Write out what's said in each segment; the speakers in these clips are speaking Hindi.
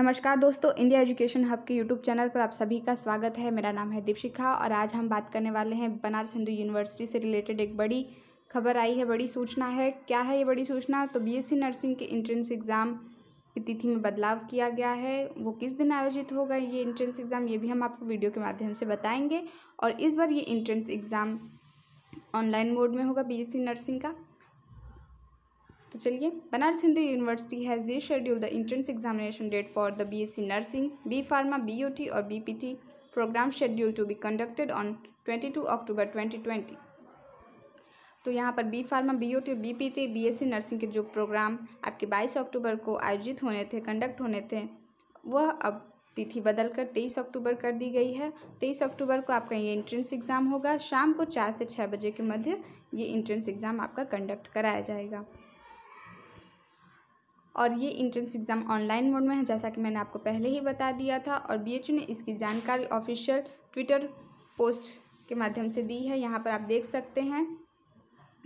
नमस्कार दोस्तों इंडिया एजुकेशन हब के यूट्यूब चैनल पर आप सभी का स्वागत है मेरा नाम है दीपशिखा और आज हम बात करने वाले हैं बनारस हिंदू यूनिवर्सिटी से रिलेटेड एक बड़ी खबर आई है बड़ी सूचना है क्या है ये बड़ी सूचना तो बीएससी नर्सिंग के इंट्रेंस एग्ज़ाम की तिथि में बदलाव किया गया है वो किस दिन आयोजित होगा ये इंट्रेंस एग्ज़ाम ये भी हम आपको वीडियो के माध्यम से बताएँगे और इस बार ये इंट्रेंस एग्ज़ाम ऑनलाइन मोड में होगा बी नर्सिंग का तो चलिए Banaras Hindu university has reschedule the entrance examination date for the B S C nursing B pharma B U T और B P T program schedule to be conducted on twenty two October twenty twenty तो यहाँ पर B pharma B O T B P T B S C nursing के जो प्रोग्राम आपके बाईस अक्टूबर को आयोजित होने थे कंडक्ट होने थे वह अब तिथि बदल कर तेईस अक्टूबर कर दी गई है तेईस अक्टूबर को आपका ये इंट्रेंस एग्ज़ाम होगा शाम को चार से छः बजे के मध्य ये इंट्रेंस एग्ज़ाम आपका कंडक्ट कराया जाएगा और ये इंट्रेंस एग्ज़ाम ऑनलाइन मोड में है जैसा कि मैंने आपको पहले ही बता दिया था और बी ने इसकी जानकारी ऑफिशियल ट्विटर पोस्ट के माध्यम से दी है यहाँ पर आप देख सकते हैं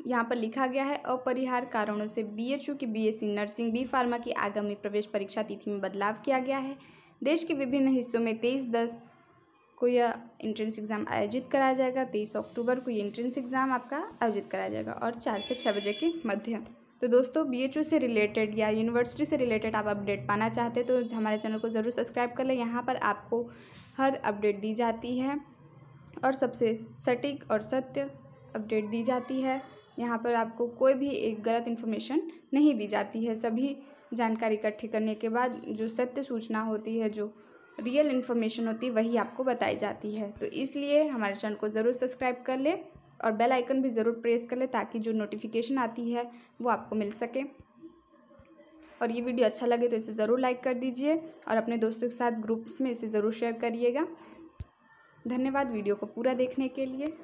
यहाँ पर लिखा गया है अपरिहार कारणों से बीएचयू की बीएससी नर्सिंग बी फार्मा की आगामी प्रवेश परीक्षा तिथि में बदलाव किया गया है देश के विभिन्न हिस्सों में तेईस दस को यह इंट्रेंस एग्ज़ाम आयोजित कराया जाएगा तेईस अक्टूबर को ये इंट्रेंस एग्ज़ाम आपका आयोजित कराया जाएगा और चार से छः बजे के मध्य तो दोस्तों बी से रिलेटेड या यूनिवर्सिटी से रिलेटेड आप अपडेट पाना चाहते हैं तो हमारे चैनल को ज़रूर सब्सक्राइब कर लें यहाँ पर आपको हर अपडेट दी जाती है और सबसे सटीक और सत्य अपडेट दी जाती है यहाँ पर आपको कोई भी एक गलत इन्फॉर्मेशन नहीं दी जाती है सभी जानकारी इकट्ठी करने के बाद जो सत्य सूचना होती है जो रियल इन्फॉर्मेशन होती है वही आपको बताई जाती है तो इसलिए हमारे चैनल को ज़रूर सब्सक्राइब कर लें और बेल आइकन भी ज़रूर प्रेस कर लें ताकि जो नोटिफिकेशन आती है वो आपको मिल सके और ये वीडियो अच्छा लगे तो इसे ज़रूर लाइक कर दीजिए और अपने दोस्तों के साथ ग्रुप्स में इसे ज़रूर शेयर करिएगा धन्यवाद वीडियो को पूरा देखने के लिए